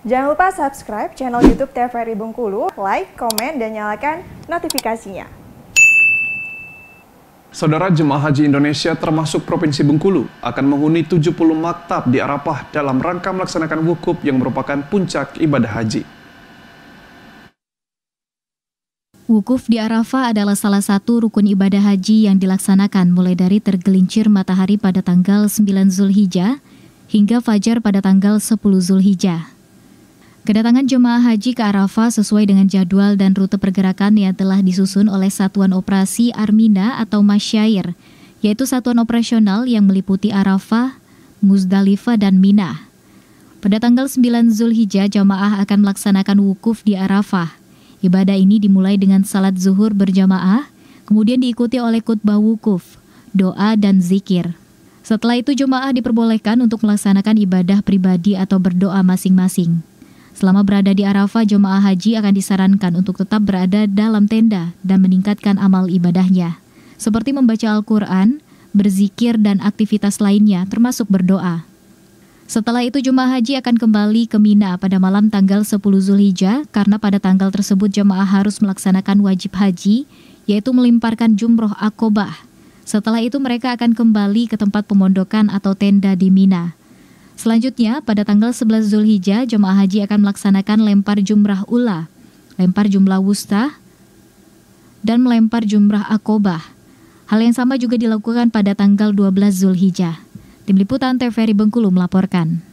Jangan lupa subscribe channel YouTube TVRI Bengkulu, like, komen, dan nyalakan notifikasinya. Saudara Jemaah Haji Indonesia termasuk Provinsi Bengkulu akan menghuni 70 maktab di Arafah dalam rangka melaksanakan wukuf yang merupakan puncak ibadah haji. Wukuf di Arafah adalah salah satu rukun ibadah haji yang dilaksanakan mulai dari tergelincir matahari pada tanggal 9 Zulhijjah hingga fajar pada tanggal 10 Zulhijjah. Kedatangan jemaah haji ke Arafah sesuai dengan jadwal dan rute pergerakan yang telah disusun oleh Satuan Operasi Armina atau Masyair, yaitu satuan operasional yang meliputi Arafah, Muzdalifah, dan Mina. Pada tanggal 9 Zulhijjah, jemaah akan melaksanakan wukuf di Arafah. Ibadah ini dimulai dengan salat zuhur berjamaah, kemudian diikuti oleh khutbah wukuf, doa, dan zikir. Setelah itu jemaah diperbolehkan untuk melaksanakan ibadah pribadi atau berdoa masing-masing. Selama berada di Arafah, jemaah haji akan disarankan untuk tetap berada dalam tenda dan meningkatkan amal ibadahnya, seperti membaca Al-Quran, berzikir, dan aktivitas lainnya, termasuk berdoa. Setelah itu jemaah haji akan kembali ke Mina pada malam tanggal 10 Zulhijjah karena pada tanggal tersebut jemaah harus melaksanakan wajib haji yaitu melimparkan jumroh akobah. Setelah itu mereka akan kembali ke tempat pemondokan atau tenda di Mina. Selanjutnya, pada tanggal 11 Zulhijjah, jemaah haji akan melaksanakan lempar jumrah ula, lempar jumlah wusta, dan melempar jumrah akobah. Hal yang sama juga dilakukan pada tanggal 12 Zulhijjah. Tim Liputan TVRI Bengkulu melaporkan.